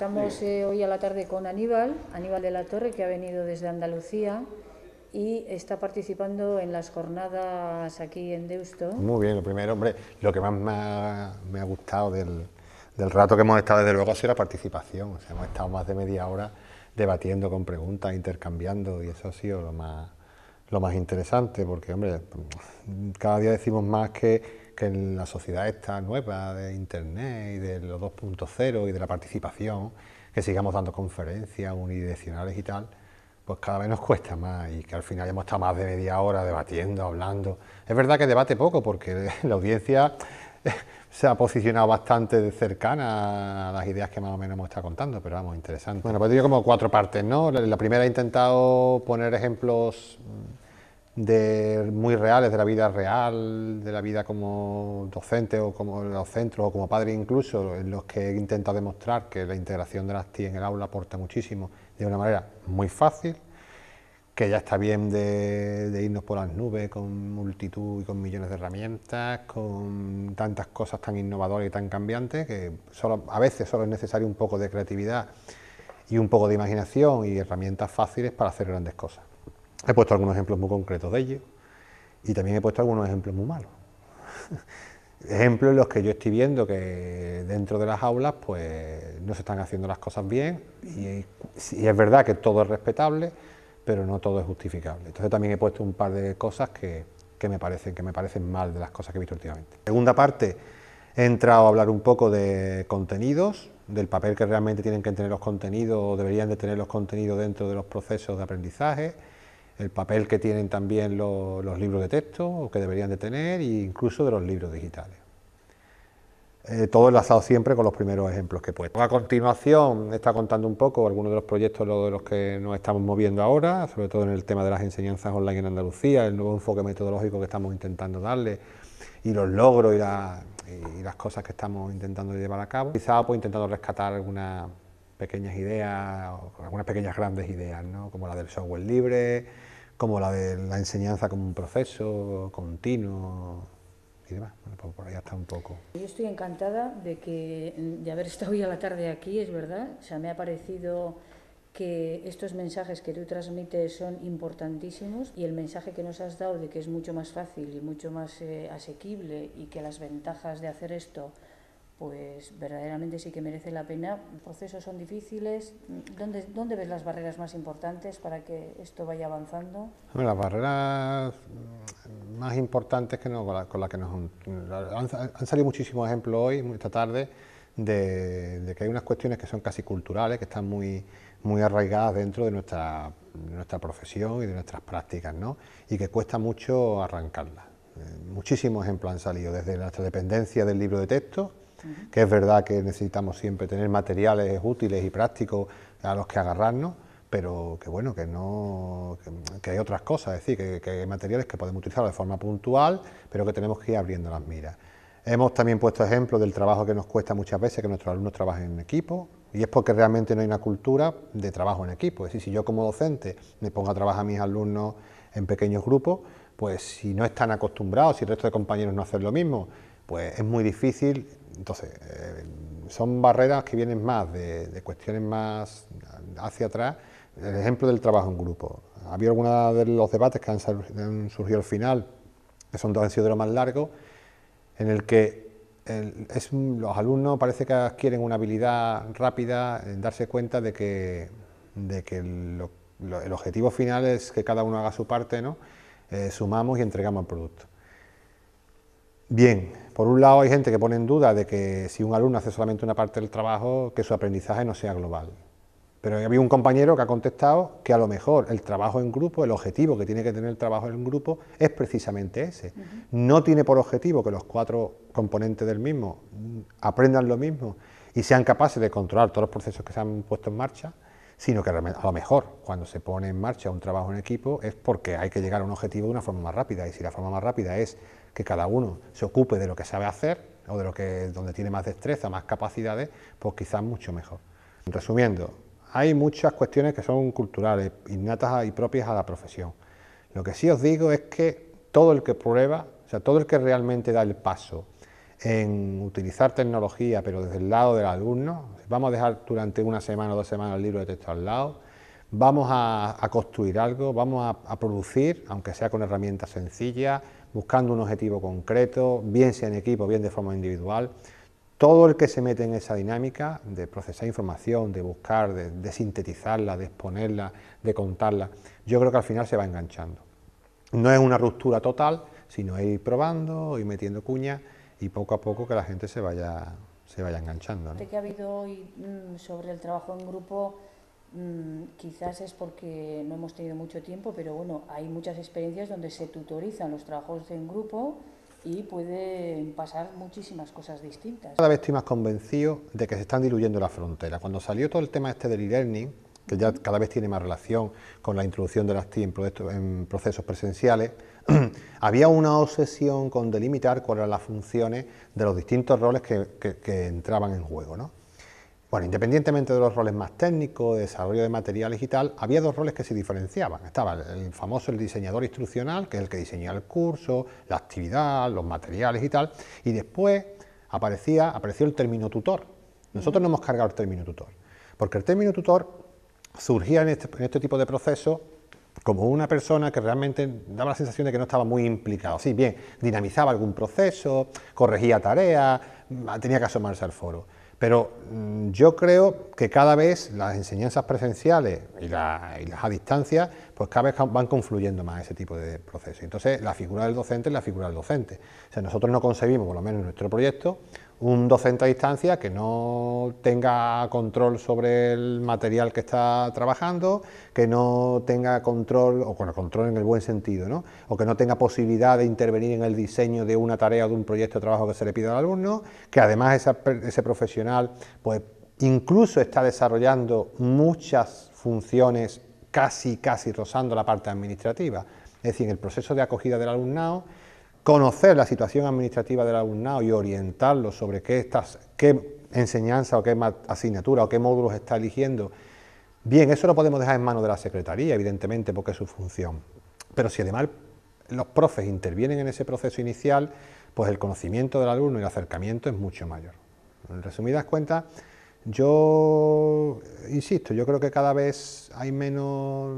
Estamos eh, hoy a la tarde con Aníbal, Aníbal de la Torre, que ha venido desde Andalucía y está participando en las jornadas aquí en Deusto. Muy bien, lo primero, hombre, lo que más me ha, gustado del, rato que hemos estado, desde luego, ha sido la participación. hemos estado más de media hora debatiendo con preguntas, intercambiando, y eso ha sido lo más, lo más interesante, porque, hombre, cada día decimos más que que en la sociedad esta nueva de Internet y de los 2.0 y de la participación, que sigamos dando conferencias unidireccionales y tal, pues cada vez nos cuesta más y que al final hemos estado más de media hora debatiendo, hablando. Es verdad que debate poco porque la audiencia se ha posicionado bastante cercana a las ideas que más o menos hemos estado contando, pero vamos, interesante. Bueno, pues yo como cuatro partes, ¿no? La primera he intentado poner ejemplos de muy reales, de la vida real, de la vida como docente o como los o como padre incluso, en los que he intentado demostrar que la integración de las TI en el aula aporta muchísimo de una manera muy fácil, que ya está bien de, irnos por las nubes con multitud y con millones de herramientas, con tantas cosas tan innovadoras y tan cambiantes, que solo, a veces solo es necesario un poco de creatividad y un poco de imaginación y herramientas fáciles para hacer grandes cosas. He puesto algunos ejemplos muy concretos de ello y también he puesto algunos ejemplos muy malos. ejemplos en los que yo estoy viendo que dentro de las aulas pues no se están haciendo las cosas bien y, es verdad que todo es respetable, pero no todo es justificable. Entonces también he puesto un par de cosas que, que, me parecen, que me parecen mal de las cosas que he visto últimamente. Segunda parte, he entrado a hablar un poco de contenidos, del papel que realmente tienen que tener los contenidos o deberían de tener los contenidos dentro de los procesos de aprendizaje el papel que tienen también los libros de texto, o que deberían de tener, e incluso de los libros digitales. Eh, todo enlazado siempre con los primeros ejemplos que he puesto. A continuación está contando un poco algunos de los proyectos de los que nos estamos moviendo ahora, sobre todo en el tema de las enseñanzas online en Andalucía, el nuevo enfoque metodológico que estamos intentando darle y los logros y, las cosas que estamos intentando llevar a cabo. Quizá pues, intentando rescatar algunas pequeñas ideas, o algunas pequeñas grandes ideas, ¿no? como la del software libre, como la de la enseñanza como un proceso continuo y demás. Bueno, por, pues por ahí está un poco. Yo estoy encantada de, que, de haber estado hoy a la tarde aquí, es verdad. O sea, me ha parecido que estos mensajes que tú transmites son importantísimos y el mensaje que nos has dado de que es mucho más fácil y mucho más eh, asequible y que las ventajas de hacer esto pues verdaderamente sí que merece la pena. Los procesos son difíciles. ¿Dónde, dónde ves las barreras más importantes para que esto vaya avanzando? las barreras más importantes que no, con las que nos... Han, salido muchísimos ejemplos hoy, esta tarde, de, que hay unas cuestiones que son casi culturales, que están muy, muy arraigadas dentro de nuestra, nuestra profesión y de nuestras prácticas, ¿no? Y que cuesta mucho arrancarlas. Eh, muchísimos ejemplos han salido, desde nuestra dependencia del libro de texto, que es verdad que necesitamos siempre tener materiales útiles y prácticos a los que agarrarnos, pero que bueno, que no que, hay otras cosas, es decir, que, que, hay materiales que podemos utilizar de forma puntual, pero que tenemos que ir abriendo las miras. Hemos también puesto ejemplo del trabajo que nos cuesta muchas veces que nuestros alumnos trabajen en equipo, y es porque realmente no hay una cultura de trabajo en equipo. Es decir, si yo como docente me pongo a trabajar a mis alumnos en pequeños grupos, pues si no están acostumbrados, si el resto de compañeros no hacen lo mismo, pues es muy difícil. Entonces, eh, son barreras que vienen más de, cuestiones más hacia atrás. El ejemplo del trabajo en grupo. había habido algunos de los debates que han, surgido al final, que son dos han sido de lo más largo, en el que los alumnos parece que adquieren una habilidad rápida en darse cuenta de que, el objetivo final es que cada uno haga su parte, ¿no? Eh, sumamos y entregamos el producto. Bien, por un lado hay gente que pone en duda de que si un alumno hace solamente una parte del trabajo, que su aprendizaje no sea global. Pero había un compañero que ha contestado que a lo mejor el trabajo en grupo, el objetivo que tiene que tener el trabajo en grupo es precisamente ese. No tiene por objetivo que los cuatro componentes del mismo mm, aprendan lo mismo y sean capaces de controlar todos los procesos que se han puesto en marcha, sino que a lo mejor cuando se pone en marcha un trabajo en equipo es porque hay que llegar a un objetivo de una forma más rápida y si la forma más rápida es que cada uno se ocupe de lo que sabe hacer o de lo que donde tiene más destreza, más capacidades, pues quizás mucho mejor. Resumiendo, hay muchas cuestiones que son culturales, innatas y propias a la profesión. Lo que sí os digo es que todo el que prueba, o sea, todo el que realmente da el paso en utilizar tecnología, pero desde el lado del alumno. Vamos a dejar durante una semana o dos semanas el libro de texto al lado. Vamos a, construir algo, vamos a, producir, aunque sea con herramientas sencillas, buscando un objetivo concreto, bien sea en equipo, bien de forma individual. Todo el que se mete en esa dinámica de procesar información, de buscar, de, sintetizarla, de exponerla, de contarla, yo creo que al final se va enganchando. No es una ruptura total, sino ir probando, ir metiendo cuñas y poco a poco que la gente se vaya, se vaya enganchando. ¿no? que ha habido hoy mm, sobre el trabajo en grupo mm, quizás es porque no hemos tenido mucho tiempo, pero bueno, hay muchas experiencias donde se tutorizan los trabajos en grupo y pueden pasar muchísimas cosas distintas. Cada vez estoy más convencido de que se están diluyendo las fronteras. Cuando salió todo el tema este del e-learning, que ya cada vez tiene más relación con la introducción de las TI en, procesos presenciales, había una obsesión con delimitar cuáles eran las funciones de los distintos roles que, entraban en juego. Bueno, independientemente de los roles más técnicos, de desarrollo de materiales y tal, había dos roles que se diferenciaban. Estaba el famoso el diseñador instruccional, que es el que diseñaba el curso, la actividad, los materiales y tal, y después aparecía, apareció el término tutor. Nosotros no hemos cargado el término tutor, porque el término tutor surgía en este, en este tipo de procesos como una persona que realmente daba la sensación de que no estaba muy implicado. Sí, bien, dinamizaba algún proceso, corregía tareas, mm, tenía que asomarse al foro. Pero mm, yo creo que cada vez las enseñanzas presenciales y, las a distancia, pues cada vez van confluyendo más ese tipo de procesos. Entonces, la figura del docente es la figura del docente. O sea, nosotros no concebimos, por lo menos en nuestro proyecto, un docente a distancia que no tenga control sobre el material que está trabajando, que no tenga control, o con control en el buen sentido, ¿no? o que no tenga posibilidad de intervenir en el diseño de una tarea o de un proyecto de trabajo que se le pida al alumno, que además ese profesional pues, incluso está desarrollando muchas funciones casi, casi rozando la parte administrativa. Es decir, en el proceso de acogida del alumnado, conocer la situación administrativa del alumnado y orientarlo sobre qué, qué enseñanza o qué asignatura o qué módulos está eligiendo, bien, eso lo podemos dejar en manos de la Secretaría, evidentemente, porque es su función. Pero si además los profes intervienen en ese proceso inicial, pues el conocimiento del alumno y el acercamiento es mucho mayor. En resumidas cuentas, yo, insisto, yo creo que cada vez hay menos,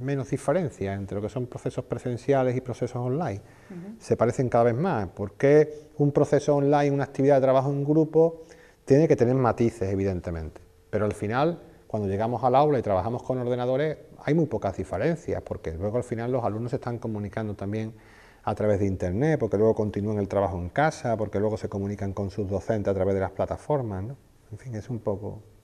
menos diferencia entre lo que son procesos presenciales y procesos online. Se parecen cada vez más. porque un proceso online, una actividad de trabajo en grupo, tiene que tener matices, evidentemente? Pero al final, cuando llegamos al aula y trabajamos con ordenadores, hay muy pocas diferencias, porque luego al final los alumnos se están comunicando también a través de Internet, porque luego continúan el trabajo en casa, porque luego se comunican con sus docentes a través de las plataformas. ¿no? En fin, es un poco